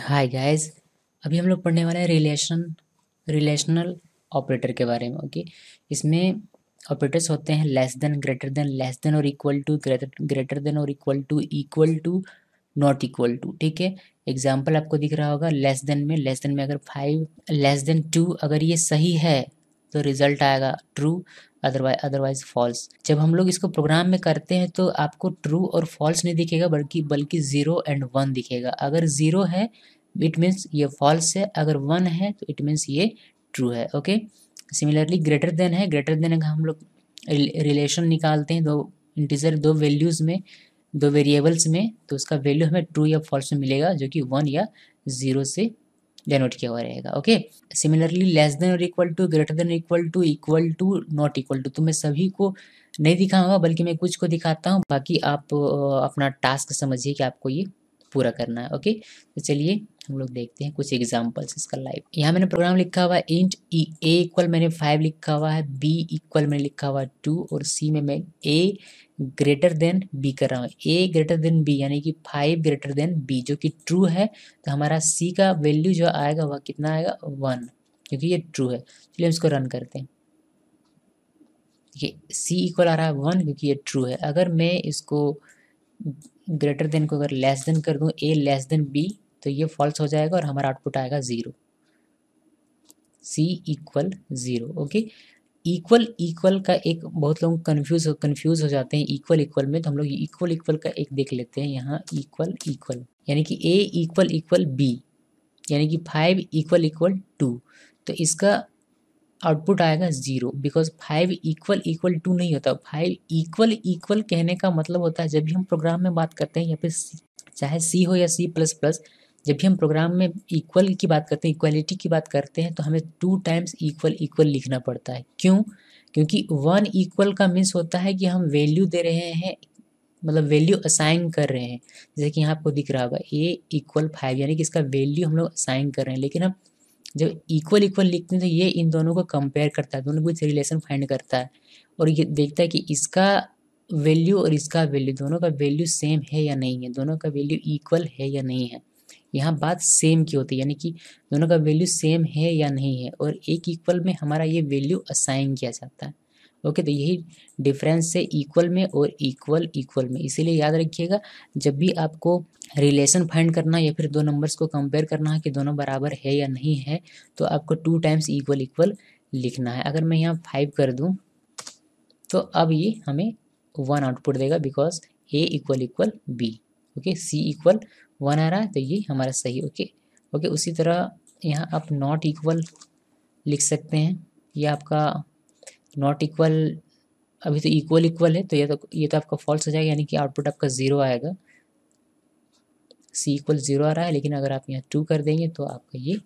Hi guys अभी हम लोग पढ़ने वाले हैं रिलेशन रिलेशनल ऑपरेटर के बारे में ओके इसमें ऑपरेटर्स होते हैं less than greater than less than और equal to greater greater than और equal to equal to not equal to ठीक है एग्जाम्पल आपको दिख रहा होगा लेस देन में लेस देन में अगर फाइव लेस देन टू अगर ये सही है तो रिजल्ट आएगा ट्रू अदरवाइज अदरवाइज फॉल्स जब हम लोग इसको प्रोग्राम में करते हैं तो आपको ट्रू और फॉल्स नहीं दिखेगा बल्कि बल्कि ज़ीरो एंड वन दिखेगा अगर ज़ीरो है इट मीन्स ये फॉल्स है अगर वन है तो इट मीन्स ये ट्रू है ओके सिमिलरली ग्रेटर देन है ग्रेटर देन हम लोग रिलेशन निकालते हैं दो इंटीजर दो वैल्यूज़ में दो वेरिएबल्स में तो उसका वैल्यू हमें ट्रू या फॉल्स में मिलेगा जो कि वन या ज़ीरो से डेनोट किया हुआ रहेगा ओके सिमिलरली लेस देन और equal to greater than equal to equal to not equal to तो मैं सभी को नहीं दिखाऊंगा बल्कि मैं कुछ को दिखाता हूँ बाकी आप अपना टास्क समझिए कि आपको ये पूरा करना है ओके तो चलिए हम लोग देखते हैं कुछ एग्जाम्पल्स इसका लाइव यहाँ मैंने प्रोग्राम लिखा हुआ है इंट ई ए इक्वल मैंने फाइव लिखा हुआ है बी इक्वल मैंने लिखा हुआ है टू और सी में मैं ए ग्रेटर देन बी कर रहा हूँ ए ग्रेटर देन बी यानी कि फाइव ग्रेटर देन बी जो कि ट्रू है तो हमारा सी का वैल्यू जो आएगा वह कितना आएगा वन क्योंकि ये ट्रू है चलिए हम इसको रन करते हैं देखिए सी इक्वल आ रहा है वन क्योंकि ये ट्रू है अगर मैं इसको ग्रेटर देन को अगर लेस देन कर दूँ ए लेस देन बी तो ये फॉल्स हो जाएगा और हमारा आउटपुट आएगा zero c equal zero okay equal equal का एक बहुत लोग कन्फ्यूज हो कन्फ्यूज़ हो जाते हैं इक्वल इक्वल में तो हम लोग इक्वल इक्वल का एक देख लेते हैं यहाँ इक्वल इक्वल यानी कि ए इक्वल इक्वल बी यानी कि फाइव इक्वल इक्वल टू तो इसका आउटपुट आएगा zero because five equal equal to नहीं होता फाइव इक्वल इक्वल कहने का मतलब होता है जब भी हम प्रोग्राम में बात करते हैं या फिर चाहे सी हो या सी प्लस प्लस जब भी हम प्रोग्राम में इक्वल की बात करते हैं इक्वलिटी की बात करते हैं तो हमें टू टाइम्स इक्वल इक्वल लिखना पड़ता है क्यों क्योंकि वन इक्वल का मीन्स होता है कि हम वैल्यू दे रहे हैं मतलब वैल्यू असाइन कर रहे हैं जैसे कि यहाँ आपको दिख रहा होगा ए इक्वल फाइव यानी कि इसका वैल्यू हम लोग असाइन कर रहे हैं लेकिन हम जब इक्वल इक्वल लिखते हैं तो ये इन दोनों को कंपेयर करता है दोनों बीच रिलेशन फाइंड करता है और ये देखता है कि इसका वैल्यू और इसका वैल्यू दोनों का वैल्यू सेम है या नहीं है दोनों का वैल्यू इक्वल है या नहीं है यहाँ बात सेम की होती है यानी कि दोनों का वैल्यू सेम है या नहीं है और एक इक्वल में हमारा ये वैल्यू असाइन किया जाता है ओके तो यही डिफरेंस है इक्वल में और इक्वल इक्वल में इसीलिए याद रखिएगा जब भी आपको रिलेशन फाइंड करना या फिर दो नंबर्स को कंपेयर करना है कि दोनों बराबर है या नहीं है तो आपको टू टाइम्स इक्वल इक्वल लिखना है अगर मैं यहाँ फाइव कर दूँ तो अब ये हमें वन आउटपुट देगा because a equal equal b okay c equal one आ रहा है तो ये हमारा सही ओके okay? ओके okay, उसी तरह यहाँ आप नॉट इक्वल लिख सकते हैं या आपका नॉट इक्वल अभी तो इक्वल इक्वल है तो ये तो ये तो आपका फॉल्स हो जाएगा यानी कि आउटपुट आपका ज़ीरो आएगा सी इक्वल ज़ीरो आ रहा है लेकिन अगर आप यहाँ टू कर देंगे तो आपका ये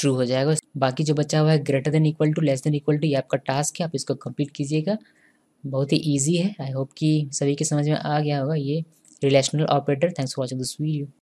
ट्रू हो जाएगा बाकी जो बचा हुआ है greater than equal to less than equal to ये आपका टास्क है आप इसको कंप्लीट कीजिएगा बहुत ही ईजी है आई होप कि सभी के समझ में आ गया होगा ये relational operator thanks for watching this video